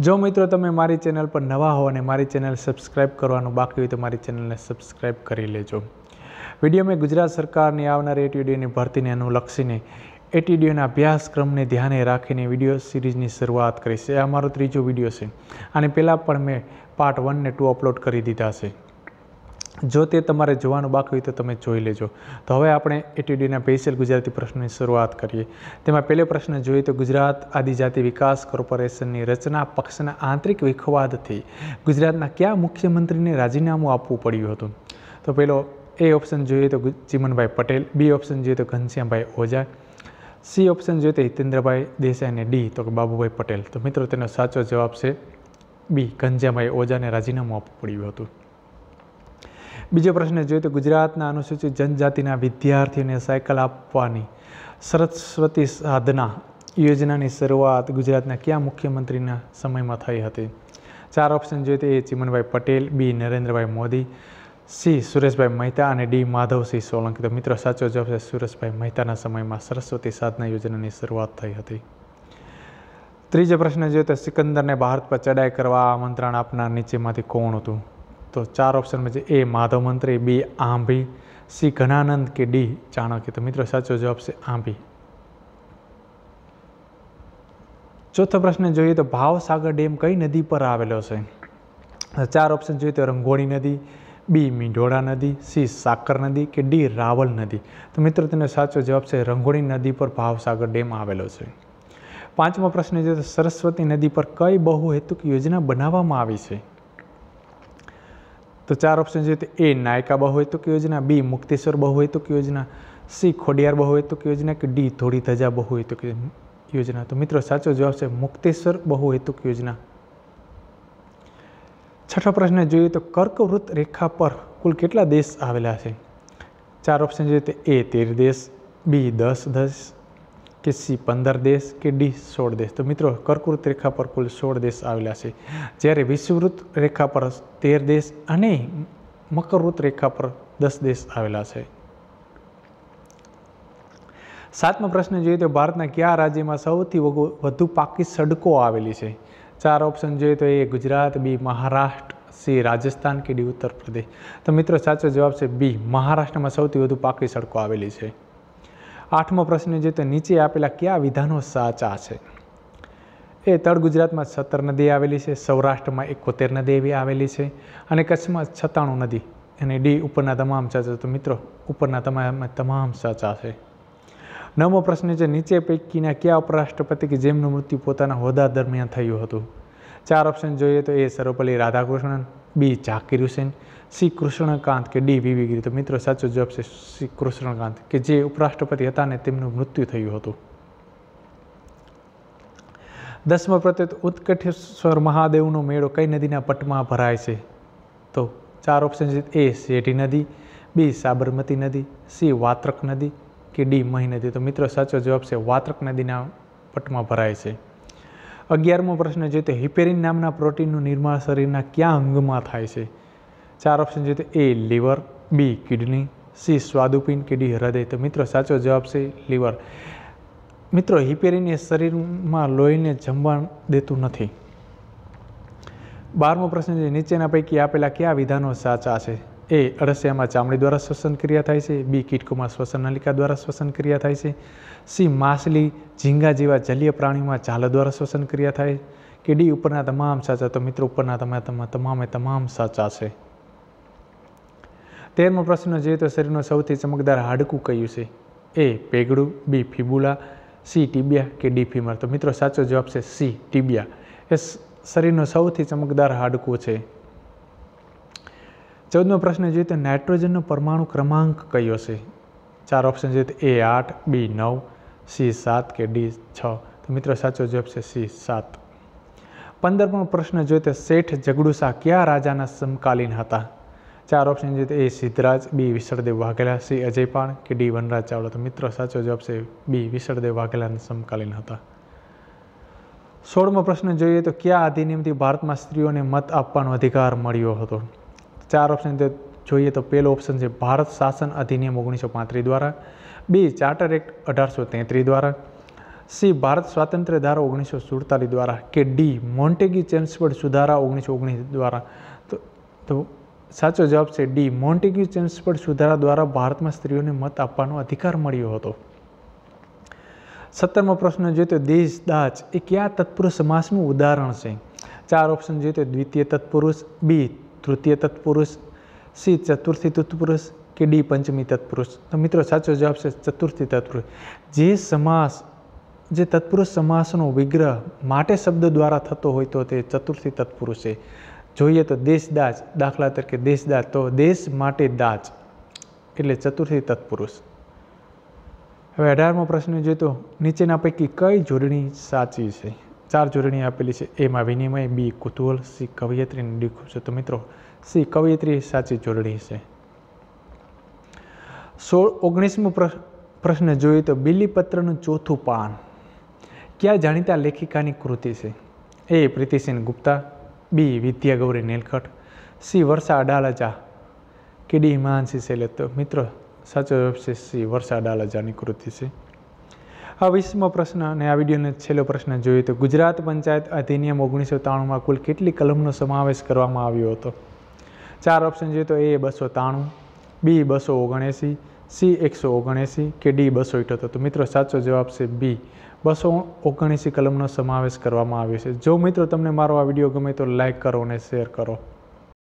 જો મિત્રો તમે મારી ચેનલ પર નવા હો અને મારી ચેનલ સબસ્ક્રાઈબ કરવાનું બાકી હોય તો મારી ચેનલને સબસ્ક્રાઈબ કરી લેજો વિડીયો મેં ગુજરાત સરકારની આવનારી એટીડીઓની ભરતીને અનુલક્ષીને એટીડીઓના અભ્યાસક્રમને ધ્યાને રાખીને વિડીયો સિરીઝની શરૂઆત કરી છે આ મારો ત્રીજો વિડીયો છે અને પહેલાં પણ મેં પાર્ટ વન ને ટુ અપલોડ કરી દીધા છે જો તે તમારે જોવાનું બાકી હોય તો તમે જોઈ લેજો તો હવે આપણે એટીડીના પેશિયલ ગુજરાતી પ્રશ્નની શરૂઆત કરીએ તેમાં પહેલો પ્રશ્ન જોઈએ તો ગુજરાત આદિજાતિ વિકાસ કોર્પોરેશનની રચના પક્ષના આંતરિક વિખવાદથી ગુજરાતના કયા મુખ્યમંત્રીને રાજીનામું આપવું પડ્યું હતું તો પહેલો એ ઓપ્શન જોઈએ તો ચીમનભાઈ પટેલ બી ઓપ્શન જોઈએ તો ઘનશ્યામભાઈ ઓઝા સી ઓપ્શન જોઈએ તો હિતેન્દ્રભાઈ દેસાઈ અને ડી તો કે બાબુભાઈ પટેલ તો મિત્રો તેનો સાચો જવાબ છે બી ઘનશ્યામભાઈ ઓઝાને રાજીનામું આપવું પડ્યું હતું બીજો પ્રશ્ન જોઈએ તો ગુજરાતના અનુસૂચિત જનજાતિના વિદ્યાર્થીઓને સાયકલ આપવાની સરસ્વતી સાધના યોજનાની શરૂઆત ગુજરાતના કયા મુખ્યમંત્રીના સમયમાં થઈ હતી ચાર ઓપ્શન જોઈએ તો A Chimanbhai Patel B Narendrabhai Modi C Sureshbhai Mehta અને ડી માધવસિંહ સોલંકી તો મિત્રો સાચો જવાબ છે સુરેશભાઈ મહેતાના સમયમાં સરસ્વતી સાધના યોજનાની શરૂઆત થઈ હતી ત્રીજો પ્રશ્ન જોઈએ તો સિકંદરને ભારત પર ચડાઈ કરવા આમંત્રણ આપનાર નીચેમાંથી કોણ હતું તો ચાર ઓપ્શનમાં છે એ માધવ મંત્રી બી આંભી સી ઘનાનંદ કે ડી ચાણક્ય તો મિત્રો સાચો જવાબ છે આંભી ચોથો પ્રશ્ન જોઈએ તો ભાવસાગર ડેમ કઈ નદી પર આવેલો છે ચાર ઓપ્શન જોઈએ તો રંગોળી નદી બી મીંઢોળા નદી સી સાકર નદી કે ડી રાવલ નદી તો મિત્રો તેનો સાચો જવાબ છે રંગોળી નદી પર ભાવસાગર ડેમ આવેલો છે પાંચમો પ્રશ્ન જોઈએ તો સરસ્વતી નદી પર કઈ બહુહેતુક યોજના બનાવવામાં આવી છે તો ચાર ઓપ્શન જોઈએ તો એ નાયકા બહુહેતુક યોજના બી મુક્તેશ્વર બહુહેતુક યોજના સી ખોડિયાર બહુહેતુક યોજના કે ડી થોડી ધજા બહુહેતુક યોજના તો મિત્રો સાચો જવાબ છે મુક્તેશ્વર બહુહેતુક યોજના છઠ્ઠો પ્રશ્ન જોઈએ તો કર્કવૃત્ત રેખા પર કુલ કેટલા દેશ આવેલા છે ચાર ઓપ્શન જોઈએ તો એ તેર દેશ બી દસ દેશ કે સી પંદર દેશ કે ડી સોળ દેશ તો મિત્રો કર્કવૃત રેખા પર કુલ સોળ દેશ આવેલા છે જ્યારે વિષુવૃત રેખા પર તેર દેશ અને મકરવૃત રેખા પર દસ દેશ આવેલા છે સાતમો પ્રશ્ન જોઈએ તો ભારતના કયા રાજ્યમાં સૌથી વધુ પાકી સડકો આવેલી છે ચાર ઓપ્શન જોઈએ તો A Gujarat B Maharashtra C Rajasthan કે ડી ઉત્તર પ્રદેશ તો મિત્રો સાચો જવાબ છે બી મહારાષ્ટ્રમાં સૌથી વધુ પાકી સડકો આવેલી છે આઠમો પ્રશ્ન જે તો નીચે આપેલા કયા વિધાનો સાચા છે એ તળ ગુજરાતમાં સત્તર નદી આવેલી છે સૌરાષ્ટ્રમાં એકોતેર નદી એવી આવેલી છે અને કચ્છમાં છત્તાણું નદી અને ડી ઉપરના તમામ સાચા તો મિત્રો ઉપરના તમામ તમામ સાચા છે નવમો પ્રશ્ન છે નીચે પૈકીના કયા ઉપરાષ્ટ્રપતિ કે જેમનું મૃત્યુ પોતાના હોદ્દા દરમિયાન થયું હતું ચાર ઓપ્શન જોઈએ તો A Sarvepalli Radhakrishnan B Zakir Hussain C Krishan કે ડી વીવી ગીરી તો મિત્રો સાચો જવાબ છે શ્રી કૃષ્ણકાંત કે જે ઉપરાષ્ટ્રપતિ હતા ને તેમનું મૃત્યુ થયું હતું દસમો પ્રત્યેત ઉત્કટેશ્વર મહાદેવનો મેળો કઈ નદીના પટમાં ભરાય છે તો ચાર ઓપ્શન છે એ શેઢી નદી બી સાબરમતી નદી સી વાત્રક નદી કે ડી મહી નદી તો મિત્રો સાચો જવાબ છે વાત્રક નદીના પટમાં ભરાય છે અગિયારમો પ્રશ્ન જે તે હિપેરિન નામના પ્રોટીનનું નિર્માણ શરીરના ક્યાં અંગમાં થાય છે ચાર ઓપ્શન જે તે A liver B kidney C સ્વાદુપિંડ કે ડી હૃદય તો મિત્રો સાચો જવાબ છે લીવર મિત્રો હિપેરિન એ શરીરમાં લોહીને જમવા દેતું નથી બારમો પ્રશ્ન છે નીચેના પૈકી આપેલા કયા વિધાનો સાચા છે એ અળસિયામાં ચામડી દ્વારા શ્વસન ક્રિયા થાય છે બી કીટકોમાં શ્વસન નલિકા દ્વારા શ્વસન ક્રિયા થાય છે સી માછલી ઝીંગા જેવા જલીય પ્રાણીઓમાં ઝાલ દ્વારા શ્વસન ક્રિયા થાય કે ડી ઉપરના તમામ સાચા તો મિત્રો ઉપરના તમે તમામે તમામ સાચા છે તેરમો પ્રશ્ન જોઈએ તો શરીરનું સૌથી ચમકદાર હાડકું કયું છે એ પેગડું બી ફિબુલા સી ટીબિયા કે ડી ફિમર તો મિત્રો સાચો જવાબ છે સી ટીબિયા એ શરીરનું સૌથી ચમકદાર હાડકું છે ચૌદમો પ્રશ્ન જોઈએ તો નાઇટ્રોજનનો પરમાણુ ક્રમાંક કયો છે ચાર ઓપ્શન જોઈએ તો એ આઠ બી નવ સી સાત કે ડી છ તો મિત્રો સાચો જવાબ છે સી સાત પંદરમો પ્રશ્ન જોઈએ તો શેઠ જગડુસા કયા રાજાના સમકાલીન હતા ચાર ઓપ્શન જોઈએ તો A Siddhraj B Visaldev Vaghela C અજયપાણ કે ડી વનરાજ ચાવડા તો મિત્રો સાચો જવાબ છે બી વિસળદેવ વાઘેલાના સમકાલીન હતા સોળમો પ્રશ્ન જોઈએ તો કયા અધિનિયમથી ભારતમાં સ્ત્રીઓને મત આપવાનો અધિકાર મળ્યો હતો ચાર ઓપ્શન જોઈએ તો પહેલો ઓપ્શન છે ભારત શાસન અધિનિયમ ઓગણીસો પાંત્રીસ દ્વારા બે ચાર્ટર એક્ટ અઢારસો તેત્રીસ દ્વારા સી ભારત સ્વાતંત્ર્ય ધારો ઓગણીસો સુડતાલીસ દ્વારા કે ડી મોન્ટેગી ચેમ્સબર્ડ સુધારા ઓગણીસો ઓગણીસ દ્વારા તો તો સાચો જવાબ છે ડી મોન્ટેગી ચેમ્સબર્ડ સુધારા દ્વારા ભારતમાં સ્ત્રીઓને મત આપવાનો અધિકાર મળ્યો હતો સત્તરમો પ્રશ્ન જોઈએ તો દેશ દાચ એ કયા તત્પુરુષ સમાસનું ઉદાહરણ છે ચાર ઓપ્શન જોઈએ તો દ્વિતીય તત્પુરુષ બી તૃતીય તત્પુરુષ સી ચતુર્થી તત્પુરુષ કે ડી પંચમી તત્પુરુષ તો મિત્રો સાચો જવાબ છે ચતુર્થી તત્પુરુષ જે સમાસ જે તત્પુરુષ સમાસનો વિગ્રહ માટે શબ્દ દ્વારા થતો હોય તો તે ચતુર્થી તત્પુરુષ છે જોઈએ તો દેશદાજ દાખલા તરીકે દેશદાજ તો દેશ માટે દાજ એટલે ચતુર્થી તત્પુરુષ હવે અઢારમો પ્રશ્ન જોઈએ તો નીચેના પૈકી કઈ જોડણી સાચી છે ચાર જોડણી આપેલી છે એમાં વિનિમય બી કુતૂહલ સી કવયત્રી અને ડી છે તો મિત્રો સી કવિયત્રી સાચી જોડણી છે સોળ ઓગણીસમો પ્રશ્ન જોઈએ તો બિલીપત્રનું ચોથું પાન ક્યાં જાણીતા લેખિકાની કૃતિ છે A Pritisinh Gupta B Vidyagauri Gauri Nilkanth C Varsha Adalaja કે ડી મહાનસી શૈલે તો મિત્રો સાચો જવાબ છે સી વર્ષા અડાલજાની કૃતિ છે આ વીસમો પ્રશ્ન અને આ વિડીયોનો છેલ્લો પ્રશ્ન જોઈએ તો ગુજરાત પંચાયત અધિનિયમ ઓગણીસો ત્રાણુંમાં કુલ કેટલી કલમનો સમાવેશ કરવામાં આવ્યો હતો ચાર ઓપ્શન જોઈએ તો એ બસો ત્રાણું બી બસો ઓગણએંસી સી એકસો ઓગણએંસી કે ડી બસો ઇઠોતેર તો મિત્રો સાચો જવાબ છે બી બસો ઓગણએંસી કલમનો સમાવેશ કરવામાં આવ્યો છે જો મિત્રો તમને મારો આ વિડીયો ગમે તો લાઇક કરો અને શેર કરો